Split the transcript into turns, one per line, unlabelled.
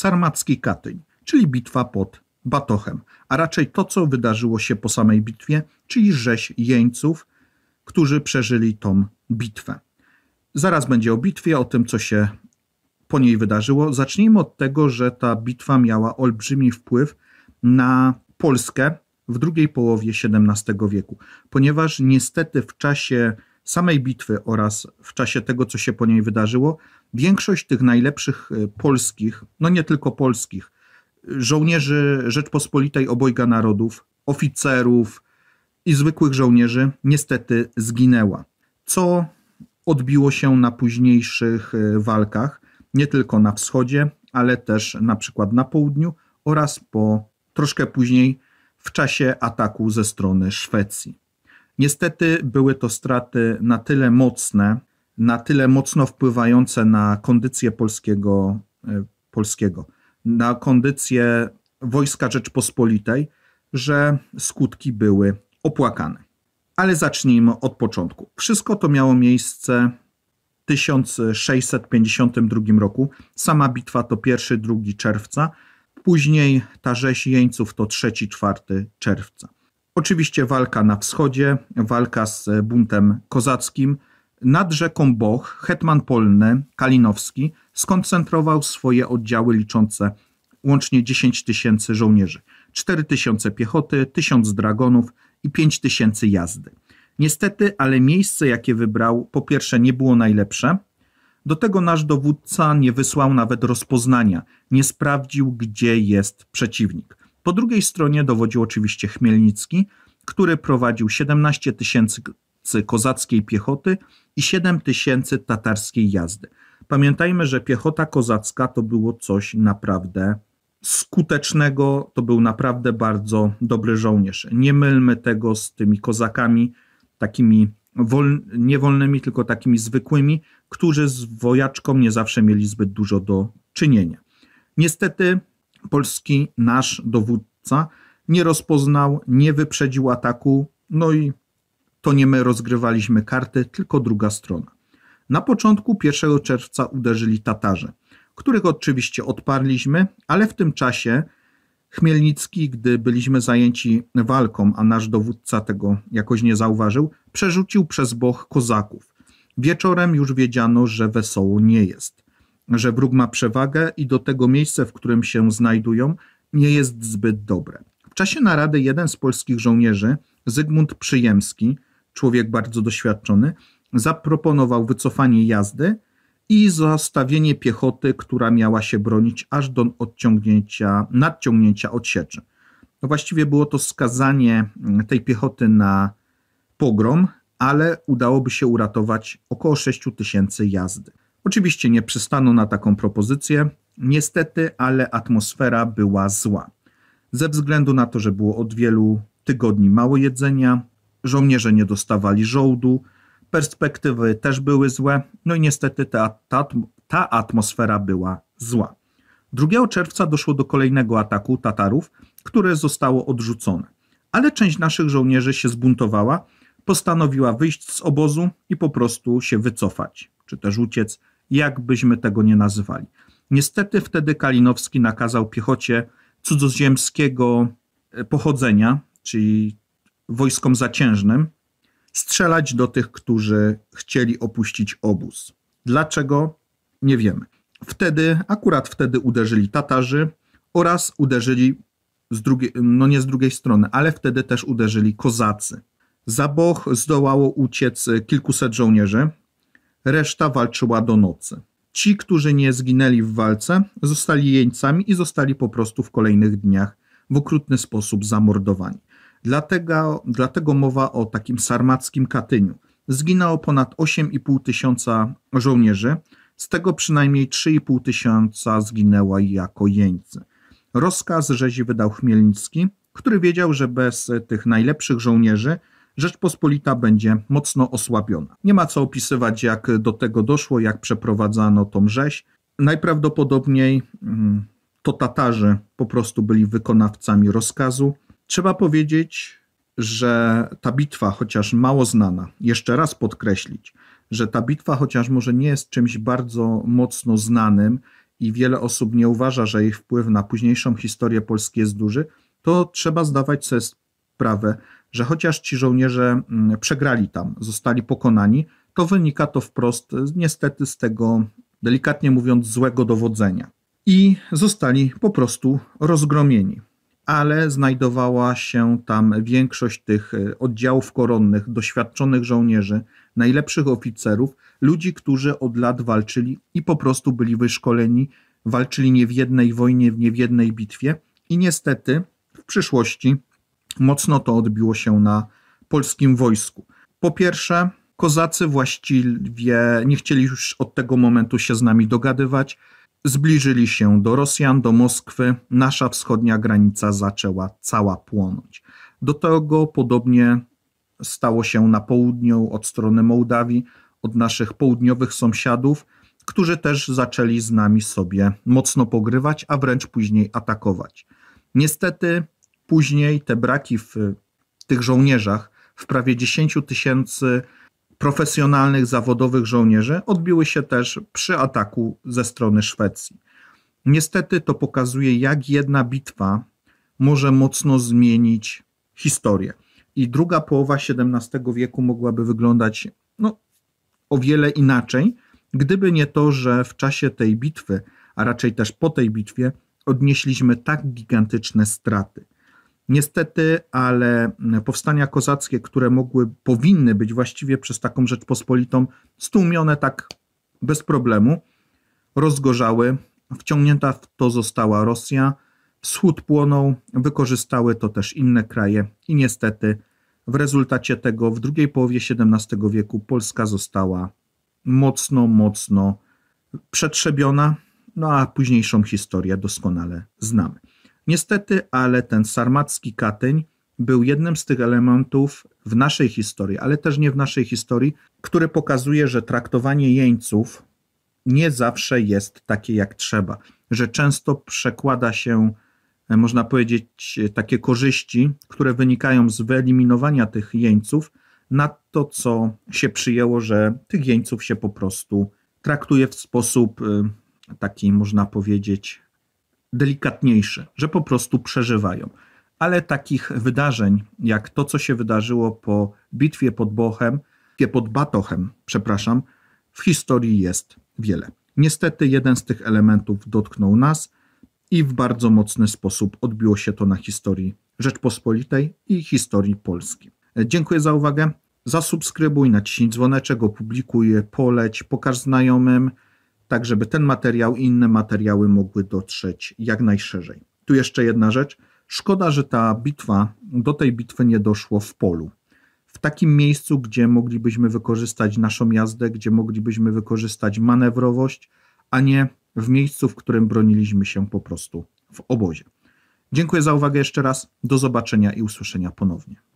Sarmacki Katyń, czyli bitwa pod Batochem, a raczej to, co wydarzyło się po samej bitwie, czyli rzeź jeńców, którzy przeżyli tą bitwę. Zaraz będzie o bitwie, o tym, co się po niej wydarzyło. Zacznijmy od tego, że ta bitwa miała olbrzymi wpływ na Polskę w drugiej połowie XVII wieku, ponieważ niestety w czasie samej bitwy oraz w czasie tego, co się po niej wydarzyło, większość tych najlepszych e, polskich, no nie tylko polskich, e, żołnierzy Rzeczpospolitej obojga narodów, oficerów i zwykłych żołnierzy niestety zginęła, co odbiło się na późniejszych e, walkach, nie tylko na wschodzie, ale też na przykład na południu oraz po troszkę później w czasie ataku ze strony Szwecji. Niestety były to straty na tyle mocne, na tyle mocno wpływające na kondycję polskiego, e, polskiego na kondycję wojska Rzeczpospolitej, że skutki były opłakane. Ale zacznijmy od początku. Wszystko to miało miejsce w 1652 roku. Sama bitwa to 1-2 czerwca, później ta rzeź jeńców to 3-4 czerwca. Oczywiście walka na wschodzie, walka z e, buntem kozackim. Nad rzeką Boch hetman polny Kalinowski skoncentrował swoje oddziały liczące łącznie 10 tysięcy żołnierzy, 4 tysiące piechoty, 1000 dragonów i 5 tysięcy jazdy. Niestety, ale miejsce, jakie wybrał, po pierwsze nie było najlepsze. Do tego nasz dowódca nie wysłał nawet rozpoznania, nie sprawdził, gdzie jest przeciwnik. Po drugiej stronie dowodził oczywiście Chmielnicki, który prowadził 17 tysięcy kozackiej piechoty i 7 tysięcy tatarskiej jazdy. Pamiętajmy, że piechota kozacka to było coś naprawdę skutecznego, to był naprawdę bardzo dobry żołnierz. Nie mylmy tego z tymi kozakami, takimi wol, niewolnymi, tylko takimi zwykłymi, którzy z wojaczką nie zawsze mieli zbyt dużo do czynienia. Niestety polski nasz dowódca nie rozpoznał, nie wyprzedził ataku, no i to nie my rozgrywaliśmy karty, tylko druga strona. Na początku 1 czerwca uderzyli Tatarze, których oczywiście odparliśmy, ale w tym czasie Chmielnicki, gdy byliśmy zajęci walką, a nasz dowódca tego jakoś nie zauważył, przerzucił przez boch kozaków. Wieczorem już wiedziano, że wesoło nie jest że wróg ma przewagę i do tego miejsce, w którym się znajdują, nie jest zbyt dobre. W czasie narady jeden z polskich żołnierzy, Zygmunt Przyjemski, człowiek bardzo doświadczony, zaproponował wycofanie jazdy i zostawienie piechoty, która miała się bronić aż do odciągnięcia, nadciągnięcia odsieczy. No właściwie było to skazanie mm, tej piechoty na pogrom, ale udałoby się uratować około 6 tysięcy jazdy. Oczywiście nie przystano na taką propozycję. Niestety, ale atmosfera była zła. Ze względu na to, że było od wielu tygodni mało jedzenia, żołnierze nie dostawali żołdu, perspektywy też były złe, no i niestety ta, ta, ta atmosfera była zła. 2 czerwca doszło do kolejnego ataku Tatarów, które zostało odrzucone. Ale część naszych żołnierzy się zbuntowała, postanowiła wyjść z obozu i po prostu się wycofać, czy też uciec jakbyśmy tego nie nazywali. Niestety wtedy Kalinowski nakazał piechocie cudzoziemskiego e, pochodzenia, czyli wojskom zaciężnym, strzelać do tych, którzy chcieli opuścić obóz. Dlaczego? Nie wiemy. Wtedy, akurat wtedy uderzyli Tatarzy oraz uderzyli z drugiej, no nie z drugiej strony, ale wtedy też uderzyli Kozacy. Zaboch zdołało uciec kilkuset żołnierzy, Reszta walczyła do nocy. Ci, którzy nie zginęli w walce, zostali jeńcami i zostali po prostu w kolejnych dniach w okrutny sposób zamordowani. Dlatego, dlatego mowa o takim sarmackim Katyniu. Zginęło ponad 8,5 tysiąca żołnierzy, z tego przynajmniej 3,5 tysiąca zginęło jako jeńcy. Rozkaz rzezi wydał Chmielnicki, który wiedział, że bez tych najlepszych żołnierzy Rzeczpospolita będzie mocno osłabiona. Nie ma co opisywać, jak do tego doszło, jak przeprowadzano tą rzeź. Najprawdopodobniej mm, to Tatarzy po prostu byli wykonawcami rozkazu. Trzeba powiedzieć, że ta bitwa, chociaż mało znana, jeszcze raz podkreślić, że ta bitwa, chociaż może nie jest czymś bardzo mocno znanym i wiele osób nie uważa, że jej wpływ na późniejszą historię Polski jest duży, to trzeba zdawać sobie sprawę, że chociaż ci żołnierze mm, przegrali tam, zostali pokonani, to wynika to wprost e, niestety z tego, delikatnie mówiąc, złego dowodzenia. I zostali po prostu rozgromieni. Ale znajdowała się tam większość tych e, oddziałów koronnych, doświadczonych żołnierzy, najlepszych oficerów, ludzi, którzy od lat walczyli i po prostu byli wyszkoleni, walczyli nie w jednej wojnie, nie w jednej bitwie. I niestety w przyszłości mocno to odbiło się na polskim wojsku. Po pierwsze, Kozacy właściwie nie chcieli już od tego momentu się z nami dogadywać. Zbliżyli się do Rosjan, do Moskwy. Nasza wschodnia granica zaczęła cała płonąć. Do tego podobnie stało się na południu od strony Mołdawii, od naszych południowych sąsiadów, którzy też zaczęli z nami sobie mocno pogrywać, a wręcz później atakować. Niestety Później te braki w tych żołnierzach, w prawie 10 tysięcy profesjonalnych, zawodowych żołnierzy, odbiły się też przy ataku ze strony Szwecji. Niestety to pokazuje, jak jedna bitwa może mocno zmienić historię. I druga połowa XVII wieku mogłaby wyglądać no, o wiele inaczej, gdyby nie to, że w czasie tej bitwy, a raczej też po tej bitwie, odnieśliśmy tak gigantyczne straty. Niestety, ale powstania kozackie, które mogły, powinny być właściwie przez taką Rzeczpospolitą stłumione tak bez problemu, rozgorzały, wciągnięta w to została Rosja, wschód płonął, wykorzystały to też inne kraje i niestety w rezultacie tego w drugiej połowie XVII wieku Polska została mocno, mocno przetrzebiona, no a późniejszą historię doskonale znamy. Niestety, ale ten sarmacki Katyń był jednym z tych elementów w naszej historii, ale też nie w naszej historii, który pokazuje, że traktowanie jeńców nie zawsze jest takie jak trzeba, że często przekłada się, e, można powiedzieć, e, takie korzyści, które wynikają z wyeliminowania tych jeńców, na to, co się przyjęło, że tych jeńców się po prostu traktuje w sposób e, taki, można powiedzieć, delikatniejszy, że po prostu przeżywają. Ale takich wydarzeń, jak to, co się wydarzyło po bitwie pod Bochem, pod Batochem, przepraszam, w historii jest wiele. Niestety jeden z tych elementów dotknął nas i w bardzo mocny sposób odbiło się to na historii Rzeczpospolitej i historii Polski. Dziękuję za uwagę. Zasubskrybuj, naciśnij dzwoneczek, opublikuj, poleć, pokaż znajomym tak żeby ten materiał i inne materiały mogły dotrzeć jak najszerzej. Tu jeszcze jedna rzecz. Szkoda, że ta bitwa, do tej bitwy nie doszło w polu. W takim miejscu, gdzie moglibyśmy wykorzystać naszą jazdę, gdzie moglibyśmy wykorzystać manewrowość, a nie w miejscu, w którym broniliśmy się po prostu w obozie. Dziękuję za uwagę jeszcze raz. Do zobaczenia i usłyszenia ponownie.